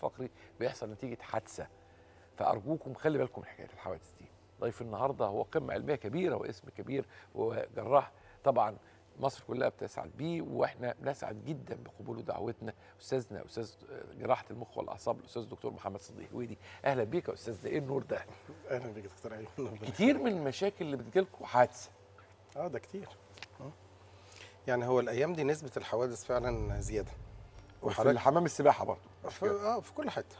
الفقري بيحصل نتيجه حادثه فارجوكم خلي بالكم من حكايه الحوادث دي ضيف النهارده هو قمه علميه كبيره واسم كبير وجراح طبعا مصر كلها بتسعد بيه واحنا بنسعد جدا بقبول دعوتنا استاذنا استاذ جراحه المخ والاعصاب الاستاذ الدكتور محمد صديق هويدي اهلا بيك يا استاذ ايه النور ده؟ اهلا بيك يا دكتور ايمن كتير من المشاكل اللي لكم حادثه اه ده كتير آه. يعني هو الايام دي نسبه الحوادث فعلا زياده وفي حمام السباحه برضه في, آه في كل حته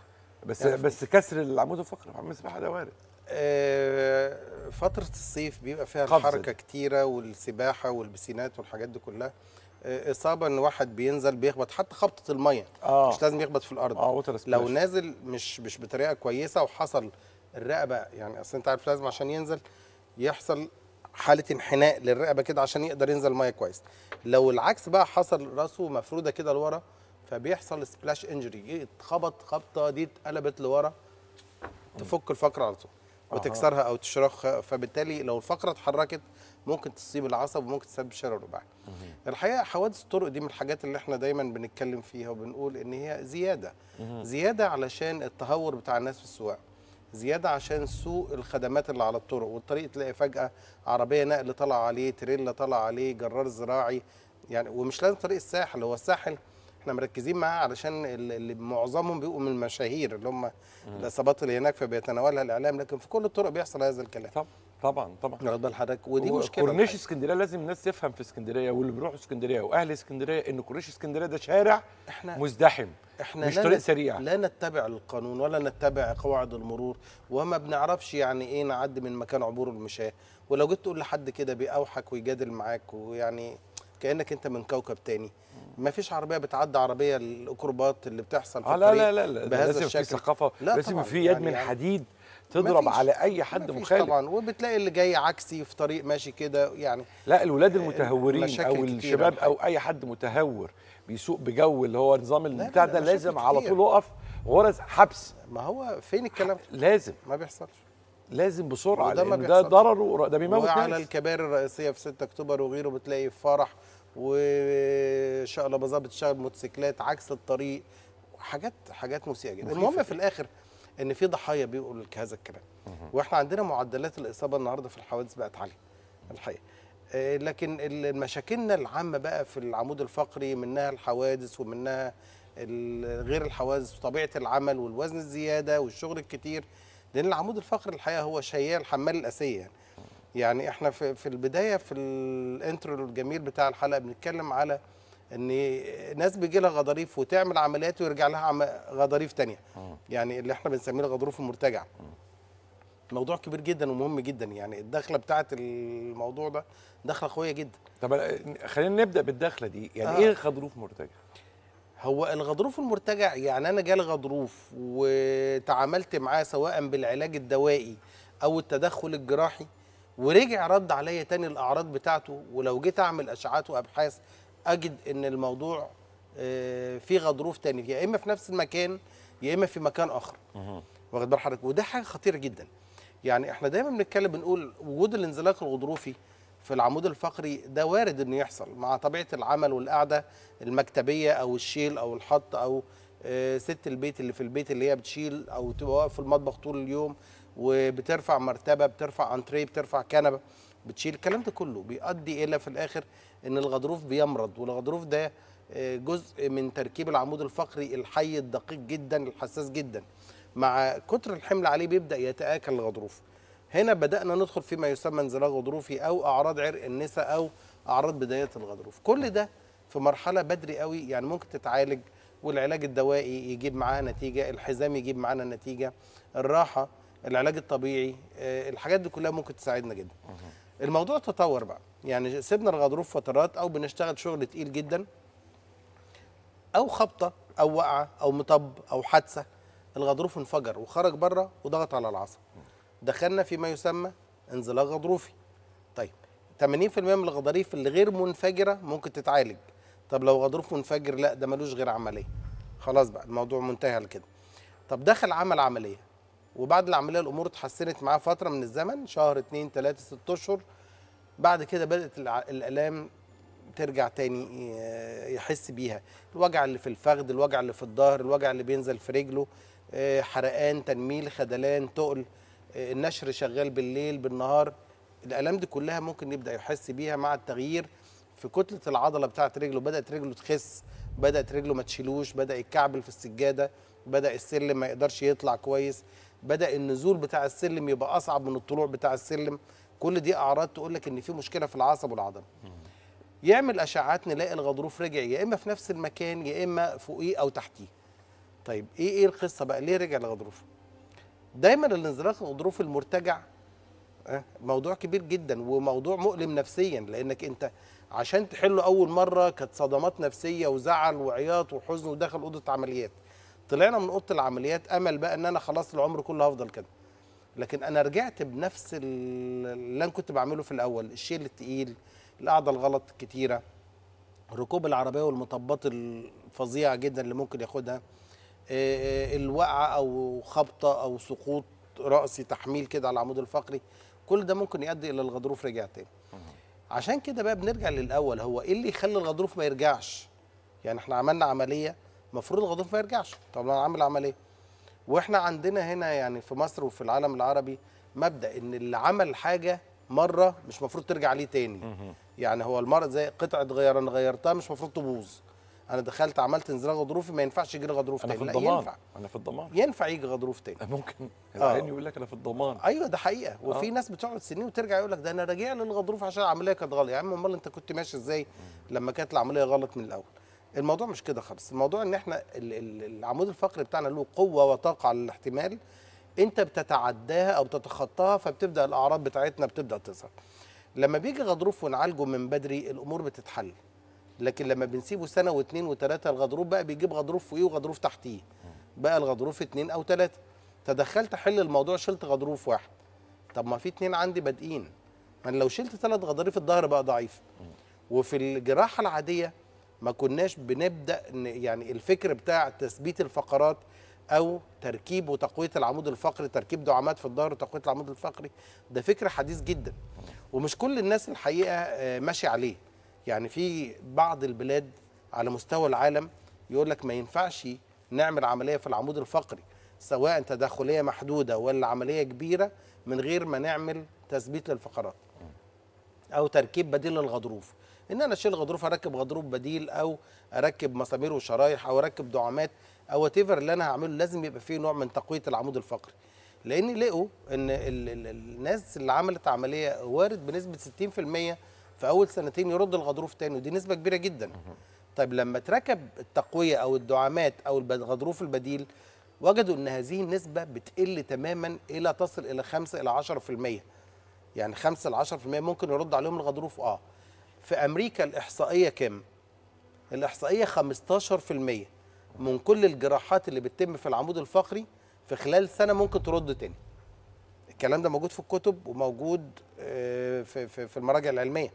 بس يعني بس كسر العمود الفقري في حمام السباحه ده وارد آه، فتره الصيف بيبقى فيها الحركه كتيره والسباحه والبسينات والحاجات دي كلها آه، اصابه ان واحد بينزل بيخبط حتى خبطه الميه آه. مش لازم يخبط في الارض آه لو نازل مش مش بطريقه كويسه وحصل الرقبه يعني اصل انت عارف لازم عشان ينزل يحصل حاله انحناء للرقبه كده عشان يقدر ينزل ميه كويس لو العكس بقى حصل راسه مفروده كده لورا فبيحصل سبلاش انجري اتخبط خبطه دي اتقلبت لورا تفك الفقره على طول وتكسرها او تشرخها فبالتالي لو الفقره اتحركت ممكن تصيب العصب وممكن تسبب شلل رباعي. الحقيقه حوادث الطرق دي من الحاجات اللي احنا دايما بنتكلم فيها وبنقول ان هي زياده زياده علشان التهور بتاع الناس في السواقه زياده عشان سوء الخدمات اللي على الطرق والطريق تلاقي فجاه عربيه نقل طالعه عليه تريلا طالعه عليه جرار زراعي يعني ومش لازم طريق الساحل هو الساحل احنا مركزين معاه علشان اللي معظمهم بيبقوا من المشاهير اللي هم الاصابات اللي هناك فبيتناولها الاعلام لكن في كل الطرق بيحصل هذا الكلام طبعا طبعا طبعا رد الحركة ودي مشكله كورنيش اسكندريه لازم الناس تفهم في اسكندريه واللي بيروحوا اسكندريه واهل اسكندريه ان كورنيش اسكندريه ده شارع احنا مزدحم احنا مش طريق سريع لا نتبع القانون ولا نتبع قواعد المرور وما بنعرفش يعني ايه نعدي من مكان عبور المشاه ولو جيت تقول لحد كده بيأوحك ويجادل معاك ويعني كانك انت من كوكب تاني ما فيش عربيه بتعدي عربيه الاكروبات اللي بتحصل في آه لا لا لا, لا بهذا لازم الشكل في ثقافه لازم في يد يعني من يعني حديد تضرب على اي حد مخالف طبعا وبتلاقي اللي جاي عكسي في طريق ماشي كده يعني لا الولاد آه، المتهورين او الشباب او اي حد متهور بيسوق بجو اللي هو نظام البتاع ده لازم على طول اقف غرز حبس ما هو فين الكلام لازم ما بيحصلش لازم بسرعه ده ضرره ده بيموت وعلى الكباري الرئيسيه في 6 اكتوبر وغيره بتلاقي فرح وان شاء الله بظبط اشتغل موتوسيكلات عكس الطريق حاجات حاجات مسيئه جدا المهم في الاخر ان في ضحايا بيقولوا لك هذا الكلام واحنا عندنا معدلات الاصابه النهارده في الحوادث بقت عاليه الحقيقه آه، لكن مشاكلنا العامه بقى في العمود الفقري منها الحوادث ومنها غير الحوادث وطبيعه العمل والوزن الزياده والشغل الكتير لان العمود الفقري الحقيقه هو شيال حمال الاسيه يعني يعني احنا في, في البدايه في الانترو الجميل بتاع الحلقه بنتكلم على ان ناس بيجي لها غضاريف وتعمل عمليات ويرجع لها غضاريف ثانيه يعني اللي احنا بنسميه الغضروف المرتجع موضوع كبير جدا ومهم جدا يعني الدخله بتاعه الموضوع ده دخله قويه جدا طب خلينا نبدا بالدخله دي يعني إيه آه. ايه غضروف مرتجع هو الغضروف المرتجع يعني انا جالي غضروف وتعاملت معاه سواء بالعلاج الدوائي او التدخل الجراحي ورجع رد عليا تاني الاعراض بتاعته ولو جيت اعمل اشعات وابحاث اجد ان الموضوع آه، في غضروف تاني يا اما في نفس المكان يا اما في مكان اخر واخد بال حضرتك وده حاجه خطيره جدا يعني احنا دايما بنتكلم بنقول وجود الانزلاق الغضروفي في العمود الفقري ده وارد انه يحصل مع طبيعه العمل والقعده المكتبيه او الشيل او الحط او آه، ست البيت اللي في البيت اللي هي بتشيل او تبقى واقف في المطبخ طول اليوم وبترفع مرتبه بترفع انتريه بترفع كنبه بتشيل الكلام ده كله بيؤدي الى في الاخر ان الغضروف بيمرض والغضروف ده آه، جزء من تركيب العمود الفقري الحي الدقيق جدا الحساس جدا مع كتر الحمل عليه بيبدا يتاكل الغضروف هنا بدانا ندخل فيما يسمى انزلاق غضروفي او اعراض عرق النساء او اعراض بدايه الغضروف كل ده في مرحله بدري قوي يعني ممكن تتعالج والعلاج الدوائي يجيب معاها نتيجه الحزام يجيب معانا نتيجه الراحه العلاج الطبيعي آه، الحاجات دي كلها ممكن تساعدنا جدا الموضوع تطور بقى يعني سيبنا الغضروف فترات او بنشتغل شغل تقيل جدا او خبطه او وقعه او مطب او حادثه الغضروف انفجر وخرج بره وضغط على العصب دخلنا فيما يسمى انزلاق غضروفي طيب 80% من الغضاريف اللي غير منفجره ممكن تتعالج طب لو غضروف منفجر لا ده ملوش غير عمليه خلاص بقى الموضوع منتهي على كده طب دخل عمل عمليه وبعد العمليه الامور اتحسنت معاه فتره من الزمن شهر اتنين تلاته ست اشهر بعد كده بدات الالام ترجع تاني آه، يحس بيها الوجع اللي في الفخذ الوجع اللي في الظهر الوجع اللي بينزل في رجله آه، حرقان تنميل خدلان تقل آه، النشر شغال بالليل بالنهار الالام دي كلها ممكن يبدا يحس بيها مع التغيير في كتله العضله بتاعه رجله بدات رجله تخس بدات رجله ما تشيلوش بدا يتكعبل في السجاده بدا السلم ما يقدرش يطلع كويس بدا النزول بتاع السلم يبقى اصعب من الطلوع بتاع السلم كل دي اعراض تقول لك ان في مشكله في العصب والعضل يعمل اشعاعات نلاقي الغضروف رجع يا اما في نفس المكان يا اما فوقيه او تحتيه طيب ايه ايه القصه بقى ليه رجع الغضروف دايما الانزلاق الغضروف المرتجع آه، موضوع كبير جدا وموضوع مؤلم نفسيا لانك انت عشان تحله اول مره كانت صدمات نفسيه وزعل وعياط وحزن ودخل اوضه عمليات طلعنا من اوضه العمليات امل بقى ان انا خلاص العمر كله هفضل كده لكن انا رجعت بنفس اللي انا كنت بعمله في الاول الشيل التقيل القعده الغلط الكتيره ركوب العربيه والمطبات الفظيعه جدا اللي ممكن ياخدها آه، آه، الوقعه او خبطه او سقوط راسي تحميل كده على العمود الفقري كل ده ممكن يؤدي الى الغضروف رجع تاني عشان كده بقى بنرجع للاول هو ايه اللي يخلي الغضروف ما يرجعش يعني احنا عملنا عمليه المفروض الغضروف ما يرجعش طب انا عامل عمليه واحنا عندنا هنا يعني في مصر وفي العالم العربي مبدا ان اللي عمل حاجه مره مش المفروض ترجع ليه تاني يعني هو المرض زي قطعه غيران غيرتها مش المفروض تبوظ انا دخلت عملت انزلاق غضروفي ما ينفعش يجي غضروف تاني لا ينفع انا في الضمان ينفع يجي غضروف تاني أه، ممكن آه. يقول لك انا في الضمان ايوه ده حقيقه آه. وفي ناس بتقعد سنين وترجع يقول لك ده انا راجع للغضروف عشان العمليه كانت غلط يا عم امال انت كنت ماشي ازاي لما كانت العمليه غلط من الاول الموضوع مش كده خالص الموضوع ان احنا العمود الفقري بتاعنا له قوه وطاقه على الاحتمال انت بتتعداها او بتتخطاها فبتبدا الاعراض بتاعتنا بتبدا تظهر لما بيجي غضروف ونعالجه من بدري الامور بتتحل لكن لما بنسيبه سنه واثنين وثلاثه الغضروف بقى بيجيب غضروف فوقيه وغضروف تحتيه بقى الغضروف اثنين او ثلاثه تدخلت حل الموضوع شلت غضروف واحد طب ما في اثنين عندي بادئين ما لو شلت ثلاث غضاريف الظهر بقى ضعيف وفي الجراحه العاديه ما كناش بنبدا يعني الفكر بتاع تثبيت الفقرات او تركيب وتقويه العمود الفقري تركيب دعامات في الظهر وتقويه العمود الفقري ده فكر حديث جدا ومش كل الناس الحقيقه آه، ماشي عليه يعني في بعض البلاد على مستوى العالم يقول لك ما ينفعش نعمل عمليه في العمود الفقري سواء تداخليه محدوده ولا عمليه كبيره من غير ما نعمل تثبيت للفقرات او تركيب بديل للغضروف ان انا اشيل غضروف اركب غضروف بديل او اركب مسامير وشرايح او اركب دعامات او وات اللي انا هعمله لازم يبقى فيه نوع من تقويه العمود الفقري لان لقوا ان الناس اللي عملت عمليه وارد بنسبه 60% في اول سنتين يرد الغضروف تاني ودي نسبه كبيره جدا طيب لما تركب التقويه او الدعامات او الغضروف البديل وجدوا ان هذه النسبه بتقل تماما الى تصل الى 5 الى 10% يعني 5 ل 10% ممكن يرد عليهم الغضروف اه في أمريكا الإحصائية كام؟ الإحصائية 15% من كل الجراحات اللي بتتم في العمود الفقري في خلال سنة ممكن ترد تاني الكلام ده موجود في الكتب وموجود آه، في في المراجع العلميه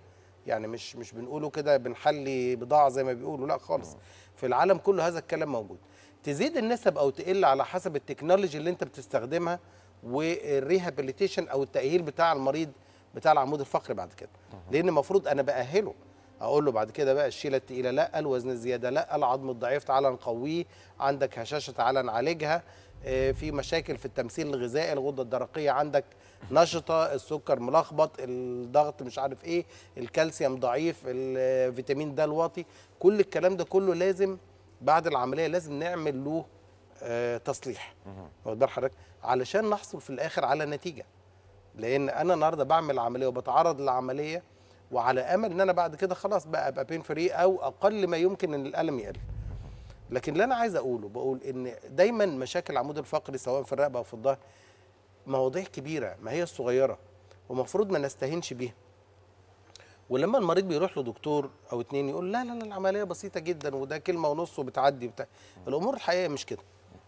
يعني مش مش بنقوله كده بنحلي بضاعه زي ما بيقولوا لا خالص في العالم كله هذا الكلام موجود تزيد النسب او تقل على حسب التكنولوجي اللي انت بتستخدمها والريهابيليتيشن او التاهيل بتاع المريض بتاع العمود الفقري بعد كده لان المفروض انا باهله اقول له بعد كده بقى الشيله التقيله لا الوزن الزياده لا العظم الضعيف تعالى نقويه عندك هشاشه تعالى نعالجها آه، في مشاكل في التمثيل الغذائي الغده الدرقيه عندك نشطه السكر ملخبط الضغط مش عارف ايه الكالسيوم ضعيف الفيتامين د الواطي كل الكلام ده كله لازم بعد العمليه لازم نعمل له آه، تصليح حضرتك علشان نحصل في الاخر على نتيجه لان انا النهارده بعمل عمليه وبتعرض للعمليه وعلى امل ان انا بعد كده خلاص بقى ابقى بين فري او اقل ما يمكن ان الالم يقل لكن اللي انا عايز اقوله بقول ان دايما مشاكل العمود الفقري سواء في الرقبه او في الظهر مواضيع كبيره ما هي صغيره ومفروض ما نستهينش بيها ولما المريض بيروح لدكتور او اتنين يقول لا لا لا العمليه بسيطه جدا وده كلمه ونص وبتعدي بتاع الامور الحقيقيه مش كده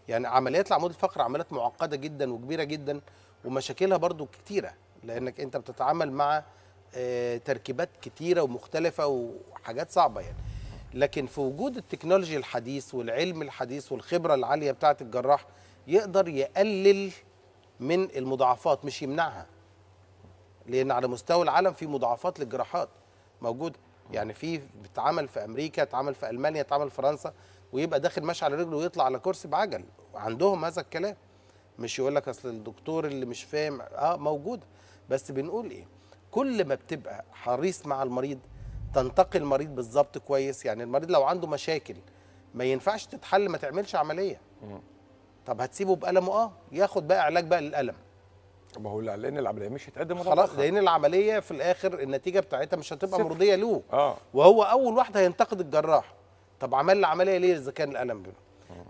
يعني عمليات العمود الفقري عمليات معقده جدا وكبيره جدا ومشاكلها برضو كتيره لانك انت بتتعامل مع آه، تركيبات كتيره ومختلفه وحاجات صعبه يعني لكن في وجود التكنولوجي الحديث والعلم الحديث والخبره العاليه بتاعه الجراح يقدر يقلل من المضاعفات مش يمنعها لان على مستوى العالم في مضاعفات للجراحات موجودة يعني في بتعمل في امريكا تعمل في المانيا تعمل في فرنسا ويبقى داخل ماشي على رجله ويطلع على كرسي بعجل عندهم هذا الكلام مش يقول لك اصل الدكتور اللي مش فاهم اه موجوده بس بنقول ايه كل ما بتبقى حريص مع المريض تنتقي المريض بالظبط كويس يعني المريض لو عنده مشاكل ما ينفعش تتحل ما تعملش عمليه طب هتسيبه بألمه اه ياخد بقى علاج بقى للألم ما هو لان العمليه مش هتقدم خلاص لان العمليه في الاخر النتيجه بتاعتها مش هتبقى مرضيه له آه. وهو اول واحد هينتقد الجراح طب عمل العمليه ليه اذا كان الالم بينه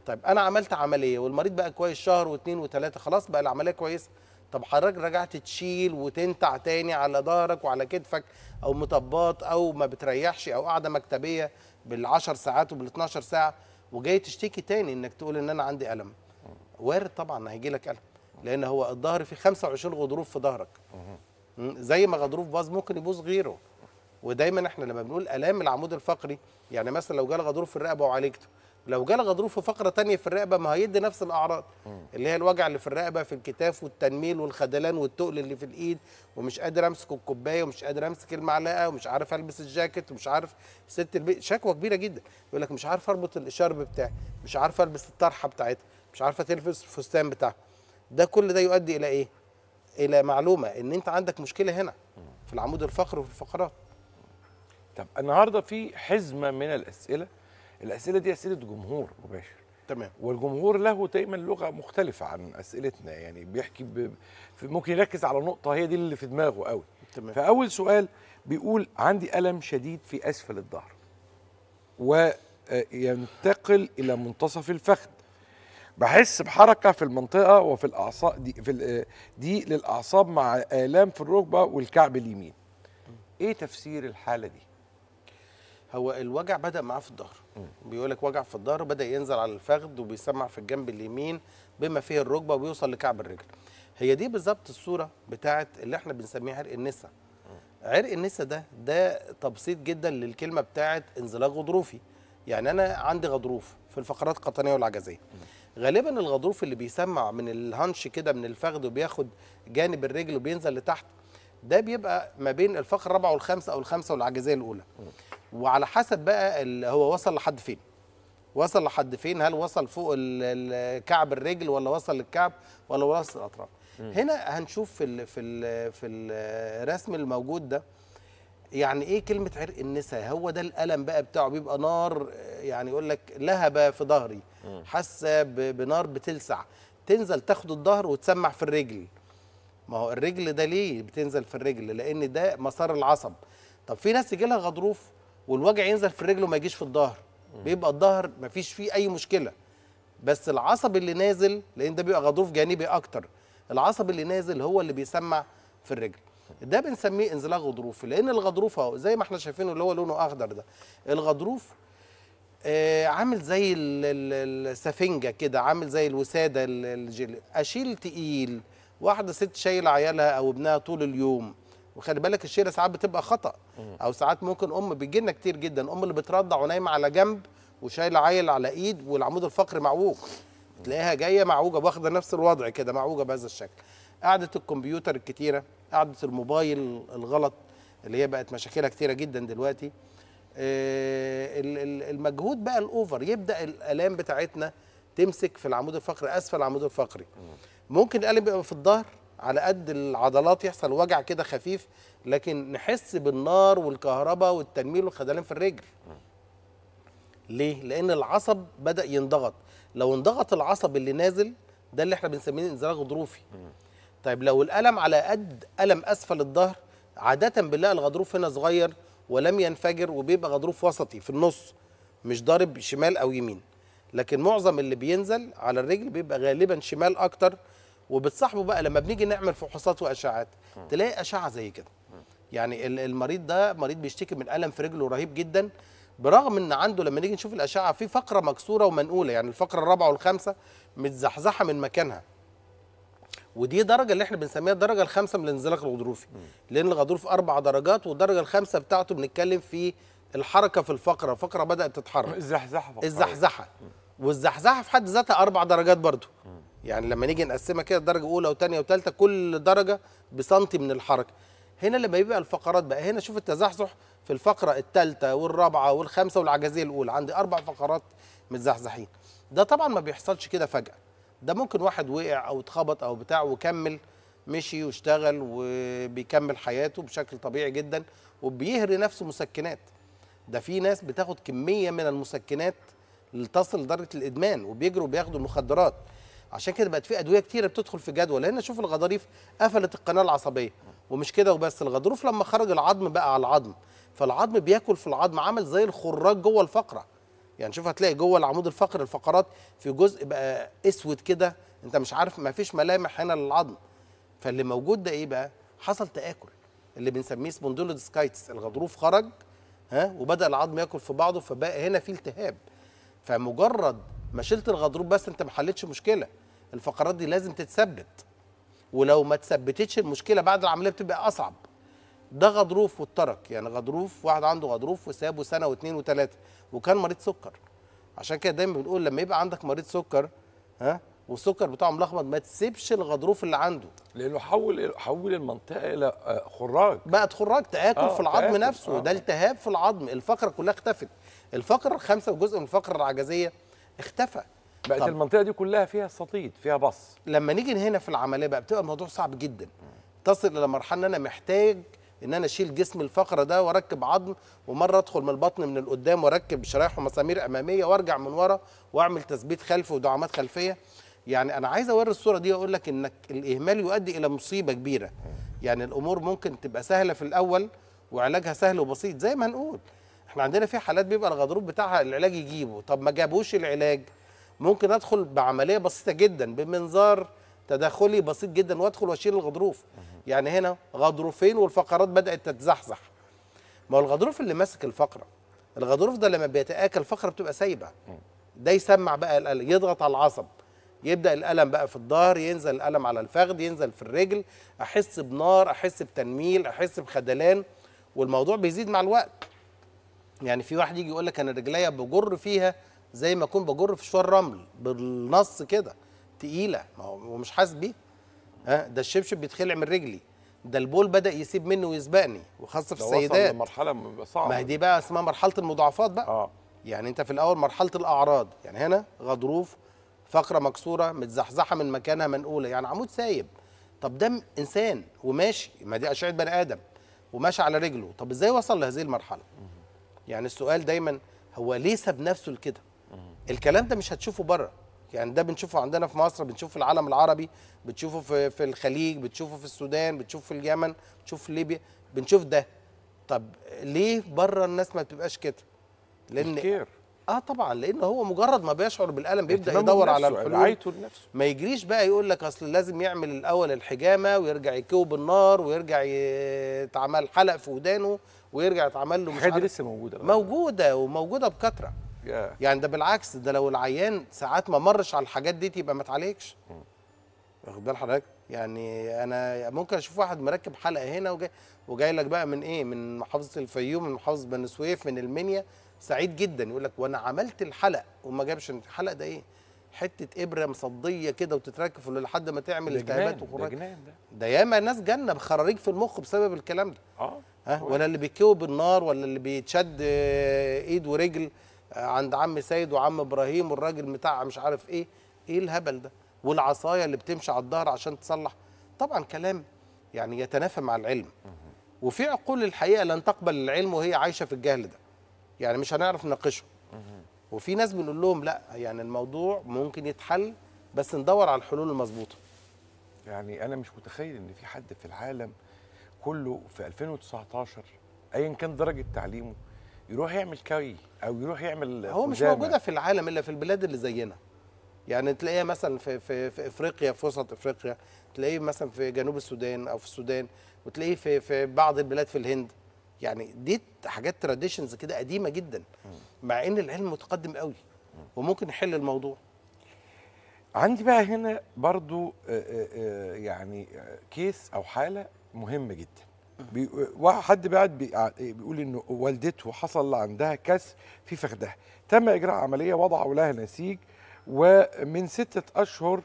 طيب انا عملت عمليه والمريض بقى كويس شهر واثنين وثلاثه خلاص بقى العمليه كويسه طب حضرتك رجعت تشيل وتنتع تاني على ظهرك وعلى كتفك او مطبات او ما بتريحش او قاعده مكتبيه بال10 ساعات وبال12 ساعه وجاي تشتكي تاني انك تقول ان انا عندي الم وارد طبعا هيجي لك الم لان هو الظهر فيه 25 غضروف في ظهرك زي ما غضروف باظ ممكن يبوظ غيره ودايما احنا لما بنقول الام العمود الفقري يعني مثلا لو جالك غضروف في الرقبه وعالجته لو جالها غضروف في فقره ثانيه في الرقبه ما هيدي نفس الاعراض اللي هي الوجع اللي في الرقبه في الكتاف والتنميل والخدلان والتقل اللي في الايد ومش قادر امسك الكوبايه ومش قادر امسك المعلقه ومش عارف البس الجاكيت ومش عارف ست البيت شكوى كبيره جدا يقول لك مش عارف اربط الاشارب بتاعي مش عارف البس الطرحه بتاعتها مش عارفه تلبس الفستان بتاعها ده كل ده يؤدي الى ايه الى معلومه ان انت عندك مشكله هنا في العمود الفقري وفي الفقرات طب النهارده في حزمه من الاسئله الاسئله دي اسئله جمهور مباشر تمام والجمهور له دايما لغه مختلفه عن اسئلتنا يعني بيحكي ب... ممكن يركز على نقطه هي دي اللي في دماغه قوي تمام فاول سؤال بيقول عندي الم شديد في اسفل الظهر وينتقل آه، الى منتصف الفخذ بحس بحركه في المنطقه وفي الاعصاب دي في آه، دي للاعصاب مع الام في الركبه والكعب اليمين ايه تفسير الحاله دي هو الوجع بدا معاه في الظهر بيقول لك وجع في الظهر بدا ينزل على الفخذ وبيسمع في الجنب اليمين بما فيه الركبه وبيوصل لكعب الرجل هي دي بالظبط الصوره بتاعه اللي احنا بنسميه عرق النسا عرق النسا ده ده تبسيط جدا للكلمه بتاعه انزلاق غضروفي يعني انا عندي غضروف في الفقرات القطنيه والعجزيه غالبا الغضروف اللي بيسمع من الهانش كده من الفخذ وبياخد جانب الرجل وبينزل لتحت ده بيبقى ما بين الفقره الرابعه والخامسه او الخامسه والعجزيه الاولى وعلى حسب بقى هو وصل لحد فين وصل لحد فين هل وصل فوق الكعب الرجل ولا وصل للكعب ولا وصل الاطراف هنا هنشوف في الـ في الـ في الرسم الموجود ده يعني ايه كلمه عرق النساء هو ده الالم بقى بتاعه بيبقى نار يعني يقول لك لهبه في ظهري حاسه بنار بتلسع تنزل تاخد الظهر وتسمع في الرجل ما هو الرجل ده ليه بتنزل في الرجل لان ده مسار العصب طب في ناس يجي لها غضروف والوجع ينزل في الرجل وما يجيش في الظهر بيبقى الظهر ما فيش فيه اي مشكله بس العصب اللي نازل لان ده بيبقى غضروف جانبي اكتر العصب اللي نازل هو اللي بيسمع في الرجل ده بنسميه انزلاق غضروفي لان الغضروف اهو زي ما احنا شايفينه اللي هو لونه اخضر ده الغضروف آه عامل زي السفنجه كده عامل زي الوساده الجل اشيل تقيل واحده ست شايله عيالها او ابنها طول اليوم وخلي بالك الشيله ساعات بتبقى خطا او ساعات ممكن ام بيجي لنا كتير جدا ام اللي بترضع ونايمه على جنب وشايله عيل على ايد والعمود الفقري معوج تلاقيها جايه معوجه واخده نفس الوضع كده معوجه بهذا الشكل قعده الكمبيوتر الكتيره قعده الموبايل الغلط اللي هي بقت مشاكلها كتيره جدا دلوقتي آه، المجهود بقى الاوفر يبدا الالام بتاعتنا تمسك في العمود الفقري اسفل العمود الفقري ممكن الالم يبقى في الظهر على قد العضلات يحصل وجع كده خفيف لكن نحس بالنار والكهرباء والتنميل والخذلان في الرجل ليه لان العصب بدا ينضغط لو انضغط العصب اللي نازل ده اللي احنا بنسميه انزلاق غضروفي طيب لو الالم على قد الم اسفل الظهر عاده بنلاقي الغضروف هنا صغير ولم ينفجر وبيبقى غضروف وسطي في النص مش ضارب شمال او يمين لكن معظم اللي بينزل على الرجل بيبقى غالبا شمال اكتر وبتصاحبه بقى لما بنيجي نعمل فحوصات واشعات تلاقي اشعه زي كده يعني المريض ده مريض بيشتكي من الم في رجله رهيب جدا برغم ان عنده لما نيجي نشوف الاشعه في فقره مكسوره ومنقوله يعني الفقره الرابعه والخامسه متزحزحه من مكانها ودي درجه اللي احنا بنسميها الدرجه الخامسه من الانزلاق الغضروفي لان الغضروف اربع درجات والدرجه الخامسه بتاعته بنتكلم في الحركه في الفقره فقره بدات تتحرك الزحزحه الزحزحه والزحزحه في حد ذاتها اربع درجات برضو يعني لما نيجي نقسمها كده درجه اولى وثانيه وثالثه كل درجه بسنتي من الحركه هنا لما يبقى الفقرات بقى هنا شوف التزحزح في الفقره الثالثه والرابعه والخامسه والعجزيه الاولى عندي اربع فقرات متزحزحين ده طبعا ما بيحصلش كده فجاه ده ممكن واحد وقع او اتخبط او بتاع وكمل مشي واشتغل وبيكمل حياته بشكل طبيعي جدا وبيهري نفسه مسكنات ده في ناس بتاخد كميه من المسكنات لتصل لدرجه الادمان وبيجروا بياخدوا المخدرات عشان كده بقت في ادويه كتيره بتدخل في جدول هنا شوف الغضاريف قفلت القناه العصبيه ومش كده وبس الغضروف لما خرج العظم بقى على العظم فالعظم بياكل في العظم عمل زي الخراج جوه الفقره يعني شوف هتلاقي جوه العمود الفقري الفقرات في جزء بقى اسود كده انت مش عارف ما فيش ملامح هنا للعظم فاللي موجود ده ايه بقى حصل تاكل اللي بنسميه سبوندولوديسكايتس الغضروف خرج ها وبدا العظم ياكل في بعضه فبقى هنا في التهاب فمجرد ما شلت الغضروف بس انت ما حلتش مشكله الفقرات دي لازم تتثبت ولو ما تثبتتش المشكله بعد العمليه بتبقى اصعب ده غضروف والترك يعني غضروف واحد عنده غضروف وسابه سنه واثنين وثلاثه وكان مريض سكر عشان كده دايما بنقول لما يبقى عندك مريض سكر ها والسكر بتاعه ملخبط ما تسيبش الغضروف اللي عنده لانه حول حول المنطقه الى آه، خراج بقت خراج تاكل آه في العظم تأكل. نفسه آه. ده التهاب في العظم الفقره كلها اختفت الفقره الخامسه وجزء من الفقره العجزيه اختفى بقت طب. المنطقه دي كلها فيها سطيد فيها بص لما نيجي هنا في العمليه بقى بتبقى الموضوع صعب جدا تصل الى مرحله ان انا محتاج ان انا اشيل جسم الفقره ده واركب عظم ومره ادخل من البطن من القدام واركب شرايح ومسامير اماميه وارجع من ورا واعمل تثبيت خلفي ودعامات خلفيه يعني انا عايز اوري الصوره دي واقول لك انك الاهمال يؤدي الى مصيبه كبيره يعني الامور ممكن تبقى سهله في الاول وعلاجها سهل وبسيط زي ما هنقول احنا عندنا في حالات بيبقى الغضروف بتاعها العلاج يجيبه طب ما جابوش العلاج ممكن ادخل بعمليه بسيطه جدا بمنظار تدخلي بسيط جدا وادخل واشيل الغضروف يعني هنا غضروفين والفقرات بدات تتزحزح ما هو الغضروف اللي ماسك الفقره الغضروف ده لما بيتاكل الفقره بتبقى سايبه ده يسمع بقى الالم يضغط على العصب يبدا الالم بقى في الظهر ينزل الالم على الفخذ ينزل في الرجل احس بنار احس بتنميل احس بخدلان والموضوع بيزيد مع الوقت يعني في واحد يجي يقول لك انا رجليا بجر فيها زي ما اكون بجر في شوار رمل بالنص كده تقيله ما هو مش حاسس بيه ها ده الشبشب بيتخلع من رجلي ده البول بدا يسيب منه ويسبقني وخاصه في السيدات مرحله صعبه ما هي دي بقى اسمها مرحله المضاعفات بقى آه. يعني انت في الاول مرحله الاعراض يعني هنا غضروف فقره مكسوره متزحزحه من مكانها منقوله يعني عمود سايب طب ده انسان وماشي ما دي اشعه بني ادم وماشي على رجله طب ازاي وصل لهذه المرحله يعني السؤال دايما هو ليه ساب نفسه لكده الكلام ده مش هتشوفه بره يعني ده بنشوفه عندنا في مصر بنشوفه في العالم العربي بتشوفه في, في الخليج بتشوفه في السودان بتشوفه في اليمن بتشوفه في ليبيا بنشوف ده طب ليه بره الناس ما بتبقاش كده لان الكير. اه طبعا لان هو مجرد ما بيشعر بالالم بيبدا يدور على الحلول ما يجريش بقى يقول لك اصل لازم يعمل الاول الحجامه ويرجع يكوب النار ويرجع يتعمل حلق في ودانه ويرجع يتعمل له مش عارف لسه موجوده موجوده وموجوده بكثره yeah. يعني ده بالعكس ده لو العيان ساعات ما مرش على الحاجات دي يبقى ما تعالجش mm. واخد بال حضرتك يعني انا ممكن اشوف واحد مركب حلقه هنا وجاي وجاي لك بقى من ايه من محافظه الفيوم من محافظه بني سويف من المنيا سعيد جدا يقول لك وانا عملت الحلق وما جابش الحلق ده ايه حته ابره مصديه كده وتتركف لحد ما تعمل التهابات وخراج ده, ده ياما ناس جنه بخراريج في المخ بسبب الكلام ده اه ها ولا اللي بيكوي بالنار ولا اللي بيتشد آه، ايد ورجل آه، عند عم سيد وعم ابراهيم والراجل بتاع مش عارف ايه ايه الهبل ده والعصايه اللي بتمشي على الظهر عشان تصلح طبعا كلام يعني يتنافى مع العلم وفي عقول الحقيقه لن تقبل العلم وهي عايشه في الجهل ده يعني مش هنعرف نناقشه وفي ناس بنقول لهم لا يعني الموضوع ممكن يتحل بس ندور على الحلول المظبوطه يعني انا مش متخيل ان في حد في العالم كله في 2019 ايا كان درجه تعليمه يروح يعمل كوي او يروح يعمل هو مش موجوده في العالم الا في البلاد اللي زينا يعني تلاقيها مثلا في في في افريقيا في وسط افريقيا تلاقيه مثلا في جنوب السودان او في السودان وتلاقيه في في بعض البلاد في الهند يعني دي حاجات تراديشنز كده قديمه جدا مع ان العلم متقدم قوي وممكن يحل الموضوع عندي بقى هنا برضو آه، آه، آه، يعني كيس او حاله مهم جدا بي... حد بعد بي... آه، إيه، بيقول ان والدته حصل عندها كسر في فخدها تم اجراء عمليه وضعوا لها نسيج ومن ستة اشهر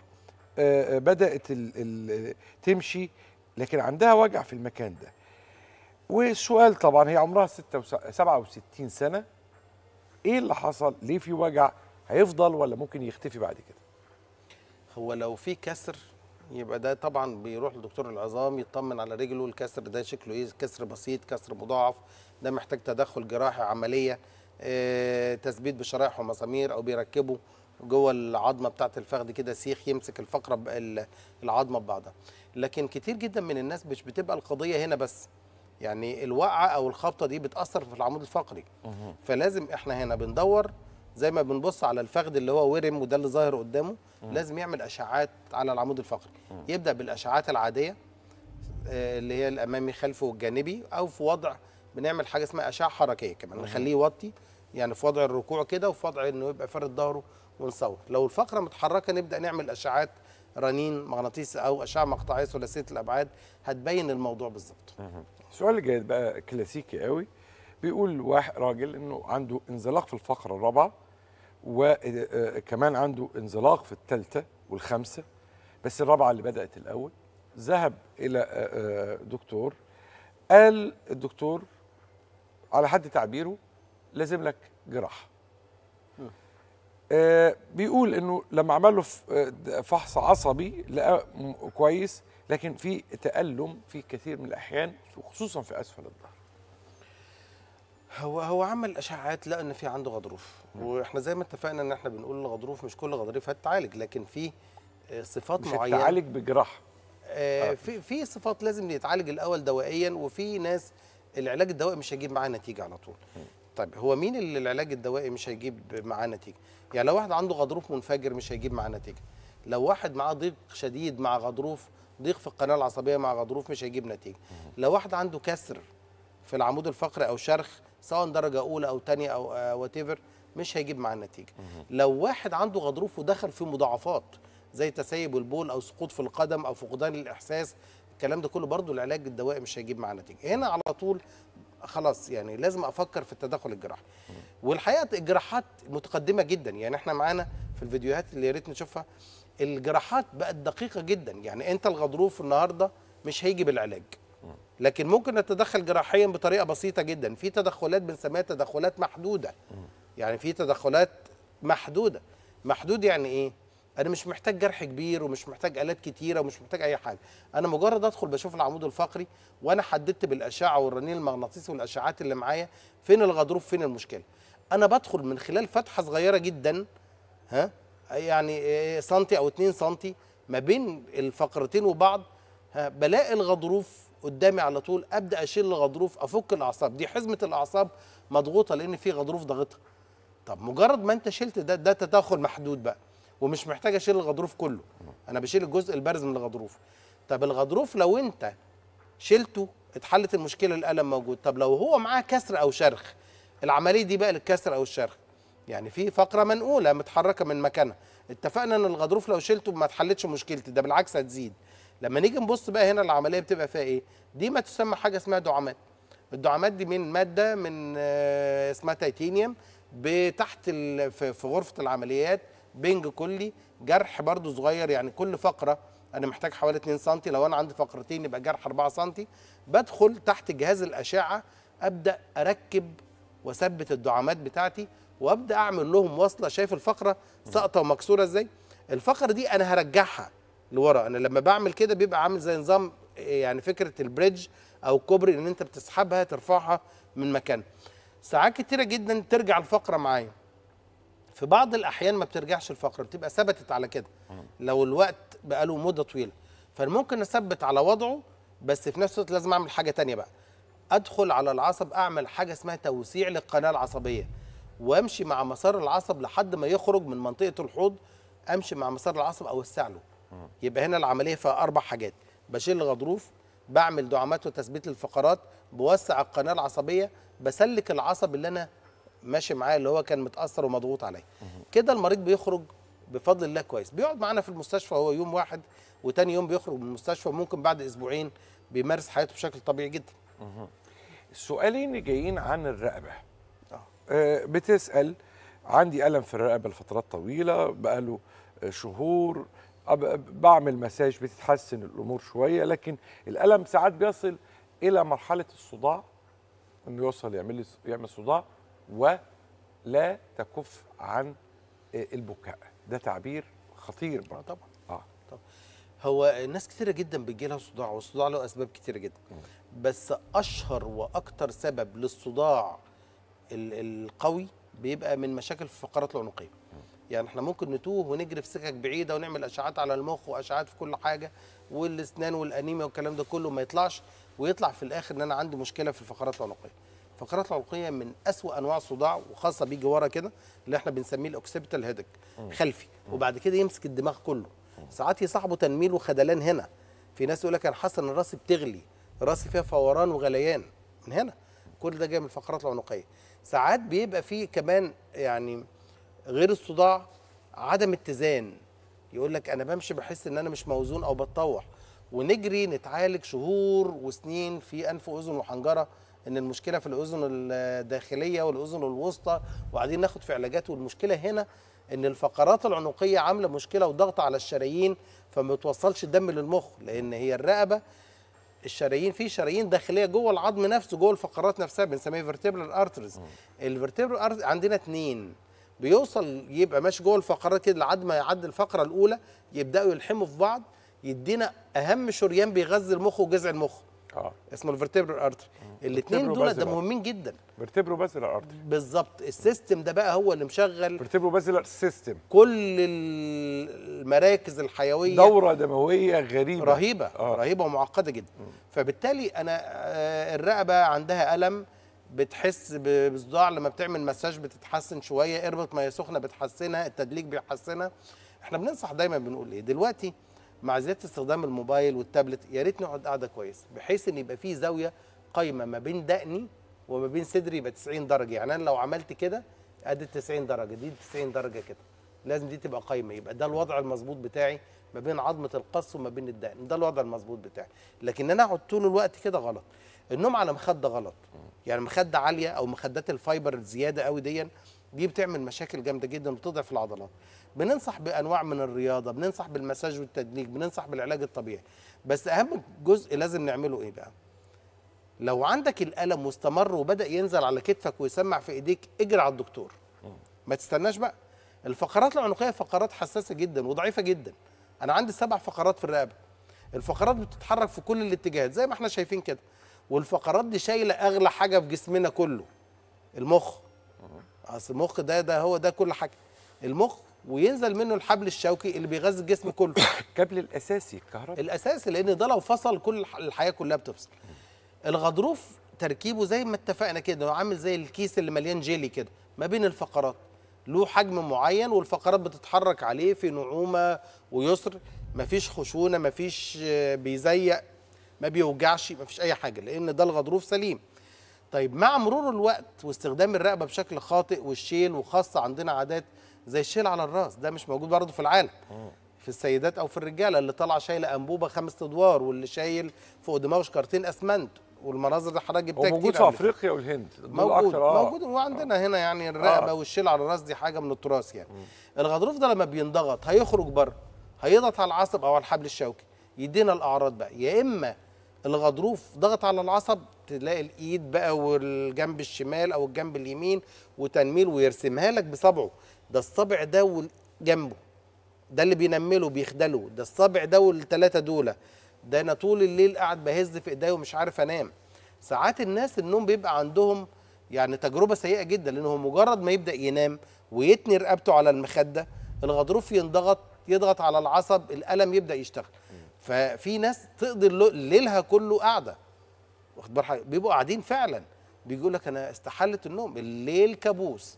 آه، آه، بدات الـ الـ تمشي لكن عندها وجع في المكان ده والسؤال طبعا هي عمرها 67 سنه ايه اللي حصل ليه في وجع هيفضل ولا ممكن يختفي بعد كده هو لو في كسر يبقى ده طبعا بيروح لدكتور العظام يطمن على رجله الكسر ده شكله ايه كسر بسيط كسر مضاعف ده محتاج تدخل جراحي عمليه آه، تثبيت بشرايح ومسامير او بيركبه جوه العظمه بتاعه الفخذ كده سيخ يمسك الفقره العظمه ببعضها لكن كتير جدا من الناس مش بتبقى القضيه هنا بس يعني الوقعه او الخبطه دي بتاثر في العمود الفقري فلازم احنا هنا بندور زي ما بنبص على الفخذ اللي هو ورم وده اللي ظاهر قدامه مم. لازم يعمل اشعاعات على العمود الفقري مم. يبدا بالاشعاعات العاديه آه، اللي هي الامامي خلفه والجانبي او في وضع بنعمل حاجه اسمها اشعه حركيه كمان نخليه يوطي يعني في وضع الركوع كده وفي وضع انه يبقى فارد ظهره ونصور لو الفقره متحركه نبدا نعمل اشعاعات رنين مغناطيسي او اشعه مقطعيه ثلاثيه الابعاد هتبين الموضوع بالظبط السؤال اللي بقى كلاسيكي قوي بيقول واحد راجل انه عنده انزلاق في الفقره الرابعه وكمان آه، آه، عنده انزلاق في الثالثه والخامسه بس الرابعه اللي بدات الاول ذهب الى آه، دكتور قال الدكتور على حد تعبيره لازم لك جراحه بيقول انه لما عمل له فحص عصبي لقى كويس لكن في تألم في كثير من الاحيان وخصوصا في اسفل الظهر هو هو عمل اشاعات لقى ان في عنده غضروف واحنا زي ما اتفقنا ان احنا بنقول الغضروف مش كل غضروف هتتعالج لكن في آه، صفات مش معينه مش هتتعالج بجراحه آه،, آه في في صفات لازم يتعالج الاول دوائيا وفي ناس العلاج الدوائي مش هيجيب معاه نتيجه على طول طيب هو مين اللي العلاج الدوائي مش هيجيب معاه نتيجه يعني لو واحد عنده غضروف منفجر مش هيجيب معاه نتيجه لو واحد معاه ضيق شديد مع غضروف ضيق في القناه العصبيه مع غضروف مش هيجيب نتيجه لو واحد عنده كسر في العمود الفقري او شرخ سواء درجه اولى او ثانيه او وات آه، مش هيجيب معاه النتيجه لو واحد عنده غضروف ودخل في مضاعفات زي تسيب البول او سقوط في القدم او فقدان الاحساس الكلام ده كله برضه العلاج الدوائي مش هيجيب معاه نتيجه هنا على طول خلاص يعني لازم افكر في التدخل الجراحي والحقيقه الجراحات متقدمه جدا يعني احنا معانا في الفيديوهات اللي يا ريت نشوفها الجراحات بقت دقيقه جدا يعني انت الغضروف النهارده مش هيجي بالعلاج لكن ممكن نتدخل جراحيا بطريقه بسيطه جدا في تدخلات بنسميها تدخلات محدوده يعني في تدخلات محدوده محدود يعني ايه انا مش محتاج جرح كبير ومش محتاج الات كتيره ومش محتاج اي حاجه انا مجرد ادخل بشوف العمود الفقري وانا حددت بالاشعه والرنين المغناطيسي والاشعات اللي معايا فين الغضروف فين المشكله انا بدخل من خلال فتحه صغيره جدا ها يعني إيه، سنتي او 2 سنتي ما بين الفقرتين وبعض بلاقي الغضروف قدامي على طول ابدا اشيل الغضروف افك الاعصاب دي حزمه الاعصاب مضغوطه لان في غضروف ضاغطها طب مجرد ما انت شلت ده ده تداخل محدود بقى ومش محتاج اشيل الغضروف كله انا بشيل الجزء البارز من الغضروف طب الغضروف لو انت شلته اتحلت المشكله الالم موجود طب لو هو معاه كسر او شرخ العمليه دي بقى للكسر او الشرخ يعني في فقره منقوله متحركه من مكانها اتفقنا ان الغضروف لو شلته ما اتحلتش مشكلتي ده بالعكس هتزيد لما نيجي نبص بقى هنا العمليه بتبقى فيها ايه دي ما تسمى حاجه اسمها دعامات الدعامات دي من ماده من آه، اسمها تيتانيوم بتحت في غرفه العمليات بنج كلي جرح برده صغير يعني كل فقره انا محتاج حوالي 2 سم لو انا عندي فقرتين يبقى جرح 4 سم بدخل تحت جهاز الاشعه ابدا اركب واثبت الدعامات بتاعتي وابدا اعمل لهم وصله شايف الفقره ساقطه ومكسوره ازاي الفقره دي انا هرجعها لورا انا لما بعمل كده بيبقى عامل زي نظام يعني فكره البريدج او الكوبري ان انت بتسحبها ترفعها من مكانها ساعات كتيره جدا ترجع الفقره معايا في بعض الاحيان ما بترجعش الفقره بتبقى ثبتت على كده آه. لو الوقت بقاله مده طويله فانا ممكن اثبت على وضعه بس في نفس الوقت لازم اعمل حاجه تانية بقى ادخل على العصب اعمل حاجه اسمها توسيع للقناه العصبيه وامشي مع مسار العصب لحد ما يخرج من منطقه الحوض امشي مع مسار العصب اوسع له يبقى هنا العمليه فيها اربع حاجات بشيل الغضروف بعمل دعامات وتثبيت للفقرات بوسع القناه العصبيه بسلك العصب اللي انا ماشي معاه اللي هو كان متاثر ومضغوط عليه كده المريض بيخرج بفضل الله كويس بيقعد معانا في المستشفى هو يوم واحد وتاني يوم بيخرج من المستشفى ممكن بعد اسبوعين بيمارس حياته بشكل طبيعي جدا السؤالين جايين عن الرقبه آه. آه بتسال عندي الم في الرقبه لفترات طويله بقاله آه، شهور بعمل مساج بتتحسن الامور شويه لكن الالم ساعات بيصل الى مرحله الصداع انه يوصل يعمل يعمل صداع ولا تكف عن البكاء ده تعبير خطير آه، برضه طبعا اه طبعا هو ناس كثيره جدا بيجي لها صداع والصداع له اسباب كثيره جدا بس اشهر واكثر سبب للصداع القوي بيبقى من مشاكل في الفقرات العنقيه يعني احنا ممكن نتوه ونجري في سكك بعيده ونعمل اشعاعات على المخ واشعاعات في كل حاجه والاسنان والانيميا والكلام ده كله ما يطلعش ويطلع في الاخر ان انا عندي مشكله في الفقرات العنقيه الفقرات العنقيه من اسوا انواع الصداع وخاصه بيجي ورا كده اللي احنا بنسميه الاوكسيبيتال هيدك خلفي وبعد كده يمسك الدماغ كله ساعات يصاحبه تنميل وخدلان هنا في ناس يقول لك انا حاسس ان راسي بتغلي راسي فيها فوران وغليان من هنا كل ده جاي من الفقرات العنقيه ساعات بيبقى فيه كمان يعني غير الصداع عدم اتزان يقول لك انا بمشي بحس ان انا مش موزون او بتطوح ونجري نتعالج شهور وسنين في انف واذن وحنجره ان المشكله في الاذن الداخليه والاذن الوسطى وبعدين ناخد في علاجات والمشكله هنا ان الفقرات العنقيه عامله مشكله وضغط على الشرايين فما بتوصلش الدم للمخ لان هي الرقبه الشرايين في شرايين داخليه جوه العظم نفسه جوه الفقرات نفسها بنسميها فيرتيبرال ارترز الفيرتيبرال ارترز عندنا اثنين بيوصل يبقى ماشي جوه الفقرات كده لحد ما يعدي الفقره الاولى يبداوا يلحموا في بعض يدينا اهم شريان بيغذي المخ وجذع المخ اه اسمه الفرتبرال ارتري الاثنين دول ده مهمين جدا فيرتبرو بازلر ارتري بالظبط السيستم ده بقى هو اللي مشغل فيرتبرو بازلر سيستم كل المراكز الحيويه دوره دمويه غريبه رهيبه آه. رهيبه ومعقده جدا م. فبالتالي انا آه، الرقبه عندها الم بتحس بصداع لما بتعمل مساج بتتحسن شويه اربط ميه سخنه بتحسنها التدليك بيحسنها احنا بننصح دايما بنقول ايه دلوقتي مع زياده استخدام الموبايل والتابلت يا ريت نقعد قاعده كويس بحيث ان يبقى في زاويه قايمه ما بين دقني وما بين صدري يبقى 90 درجه يعني انا لو عملت كده ادي 90 درجه دي 90 درجه كده لازم دي تبقى قايمه يبقى ده الوضع المظبوط بتاعي ما بين عظمه القص وما بين الدقن ده الوضع المظبوط بتاعي لكن انا اقعد طول الوقت كده غلط النوم على مخده غلط يعني مخده عاليه او مخدات الفايبر الزياده قوي دي دي بتعمل مشاكل جامده جدا وبتضعف العضلات بننصح بانواع من الرياضه بننصح بالمساج والتدليك بننصح بالعلاج الطبيعي بس اهم جزء لازم نعمله ايه بقى لو عندك الالم واستمر وبدا ينزل على كتفك ويسمع في ايديك اجري على الدكتور ما تستناش بقى الفقرات العنقيه فقرات حساسه جدا وضعيفه جدا انا عندي سبع فقرات في الرقبه الفقرات بتتحرك في كل الاتجاهات زي ما احنا شايفين كده والفقرات دي شايله اغلى حاجه في جسمنا كله المخ اصل المخ ده ده هو ده كل حاجه المخ وينزل منه الحبل الشوكي اللي بيغذي الجسم كله الكابل الاساسي الكهرباء الاساسي لان ده لو فصل كل الحياه كلها بتفصل الغضروف تركيبه زي ما اتفقنا كده عامل زي الكيس اللي مليان جيلي كده ما بين الفقرات له حجم معين والفقرات بتتحرك عليه في نعومه ويسر مفيش خشونه مفيش آه، بيزيق ما بيوجعش ما فيش اي حاجه لان ده الغضروف سليم طيب مع مرور الوقت واستخدام الرقبه بشكل خاطئ والشيل وخاصه عندنا عادات زي الشيل على الراس ده مش موجود برضه في العالم في السيدات او في الرجاله اللي طالعه شايله انبوبه خمس ادوار واللي شايل فوق دماغه شكارتين اسمنت والمناظر اللي حضرتك جبتها كتير موجود في افريقيا والهند موجود آه. موجود وعندنا آه. هنا يعني الرقبه آه. والشيل على الراس دي حاجه من التراث يعني م. الغضروف ده لما بينضغط هيخرج بره هيضغط على العصب او على الحبل الشوكي يدينا الاعراض بقى يا اما الغضروف ضغط على العصب تلاقي الايد بقى والجنب الشمال او الجنب اليمين وتنميل ويرسمها لك بصبعه ده الصبع ده وجنبه ده اللي بينمله بيخدله ده الصبع ده والثلاثه دول ده انا طول الليل قاعد بهز في ايديا ومش عارف انام ساعات الناس النوم بيبقى عندهم يعني تجربه سيئه جدا لانه مجرد ما يبدا ينام ويتني رقبته على المخده الغضروف ينضغط يضغط على العصب الالم يبدا يشتغل ففي ناس تقضي ليلها كله قاعده واخد بال بيبقوا قاعدين فعلا بيقول لك انا استحلت النوم الليل كابوس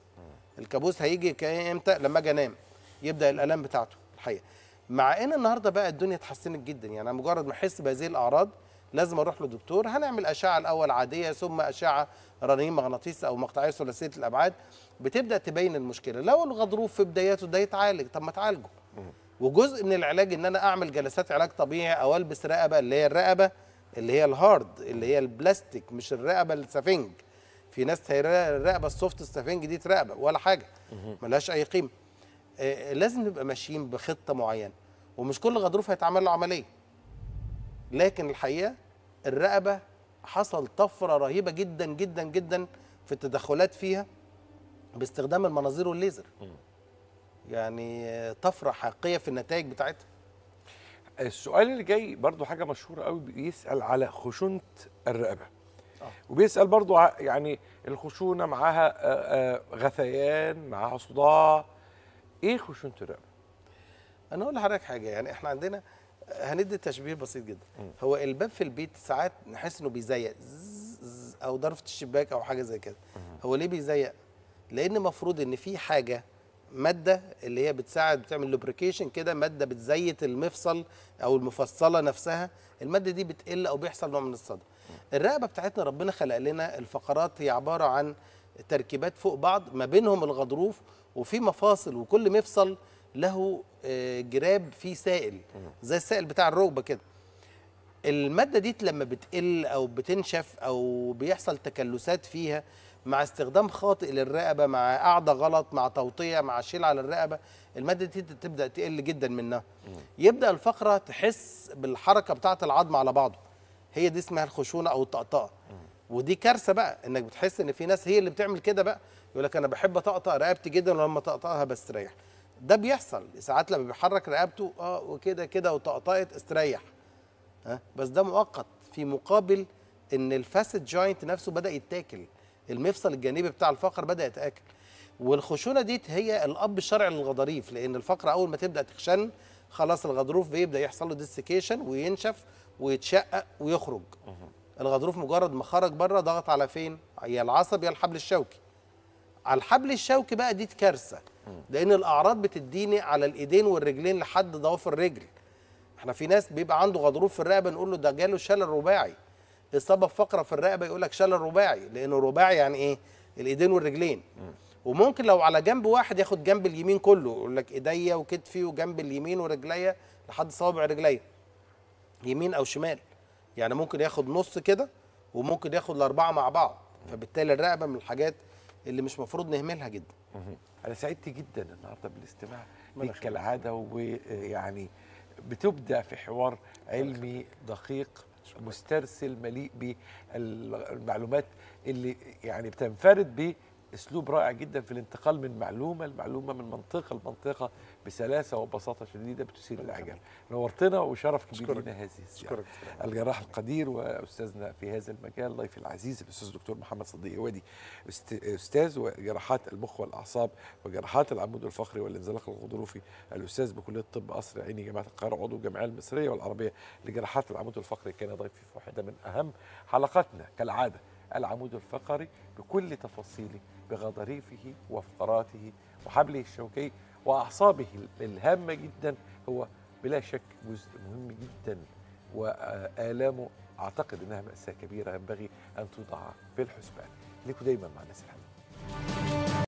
الكابوس هيجي امتى لما اجي انام يبدا الالام بتاعته الحقيقه مع ان النهارده بقى الدنيا اتحسنت جدا يعني انا مجرد ما احس بهذه الاعراض لازم اروح لدكتور هنعمل اشعه الاول عاديه ثم اشعه رنين مغناطيس او مقطعيه ثلاثيه الابعاد بتبدا تبين المشكله لو الغضروف في بداياته ده يتعالج طب ما تعالجه وجزء من العلاج ان انا اعمل جلسات علاج طبيعي او البس رقبه اللي هي الرقبه اللي هي الهارد اللي هي البلاستيك مش الرقبه السفنج في ناس الرقبه السوفت السفنج دي رقبه ولا حاجه ملهاش اي قيمه آه، لازم نبقى ماشيين بخطه معينه ومش كل غضروف هيتعمل له عمليه لكن الحقيقه الرقبه حصل طفره رهيبه جدا جدا جدا في التدخلات فيها باستخدام المناظير والليزر يعني طفره حقيقيه في النتائج بتاعتها السؤال اللي جاي برضو حاجه مشهوره قوي بيسال على خشونه الرقبه آه. وبيسال برضو يعني الخشونه معاها غثيان معاها صداع ايه خشونه الرقبه انا اقول لحضرتك حاجه يعني احنا عندنا هندي تشبيه بسيط جدا م. هو الباب في البيت ساعات نحس انه بيزيق او ضرفه الشباك او حاجه زي كده هو ليه بيزيق لان المفروض ان في حاجه ماده اللي هي بتساعد بتعمل لوبريكيشن كده ماده بتزيت المفصل او المفصله نفسها الماده دي بتقل او بيحصل نوع من الصدى الرقبه بتاعتنا ربنا خلق لنا الفقرات هي عباره عن تركيبات فوق بعض ما بينهم الغضروف وفي مفاصل وكل مفصل له آه، جراب فيه سائل زي السائل بتاع الركبه كده الماده دي لما بتقل او بتنشف او بيحصل تكلسات فيها مع استخدام خاطئ للرقبه مع قعده غلط مع توطيع مع شيل على الرقبه الماده دي تبدا تقل جدا منها يبدا الفقره تحس بالحركه بتاعه العظم على بعضه هي دي اسمها الخشونه او الطقطقه ودي كارثه بقى انك بتحس ان في ناس هي اللي بتعمل كده بقى يقول لك انا بحب اطقطق رقبتي جدا ولما اطقطقها بستريح ده بيحصل ساعات لما بيحرك رقبته اه وكده كده وطقطقت استريح ها بس ده مؤقت في مقابل ان الفاسد جوينت نفسه بدا يتاكل المفصل الجانبي بتاع الفقر بدا يتاكل والخشونه دي هي الاب الشرعي للغضاريف لان الفقره اول ما تبدا تخشن خلاص الغضروف بيبدا يحصل له ديسيكيشن وينشف ويتشقق ويخرج الغضروف مجرد ما خرج بره ضغط على فين يا العصب يا الحبل الشوكي على الحبل الشوكي بقى دي كارثه لان الاعراض بتديني على الايدين والرجلين لحد ضوافر الرجل احنا في ناس بيبقى عنده غضروف في الرقبه نقول له ده جاله شلل رباعي اصابه فقره في الرقبه يقول لك شلل الرباعي لانه الرباعي يعني ايه الايدين والرجلين وممكن لو على جنب واحد ياخد جنب اليمين كله يقول لك ايديا وكتفي وجنب اليمين ورجليا لحد صوابع رجليا يمين او شمال يعني ممكن ياخد نص كده وممكن ياخد الاربعه مع بعض فبالتالي الرقبه من الحاجات اللي مش مفروض نهملها جدا انا سعدت جدا النهارده بالاستماع لك كالعاده ويعني بتبدا في حوار علمي دقيق مسترسل مليء بالمعلومات اللي يعني بتنفرد باسلوب رائع جدا في الانتقال من معلومه لمعلومه من منطقه لمنطقه بسلاسه وبساطه شديده بتثير الاعجاب نورتنا وشرف كبير لنا هذه السيارة. الجراح القدير واستاذنا في هذا المجال ضيفي العزيز الاستاذ الدكتور محمد صديق وادي استاذ وجراحات المخ والاعصاب وجراحات العمود الفقري والانزلاق الغضروفي الاستاذ بكليه الطب قصر عيني جامعه القاهره عضو الجمعيه المصريه والعربيه لجراحات العمود الفقري كان ضيفي في واحده من اهم حلقاتنا كالعاده العمود الفقري بكل تفاصيله بغضاريفه وفقراته وحبله الشوكي وأعصابه الهامة جدا هو بلا شك جزء مهم جدا وآلامه أعتقد أنها مأساة كبيرة ينبغي أن توضع في الحسبان لكم دايما مع ناس الحبيب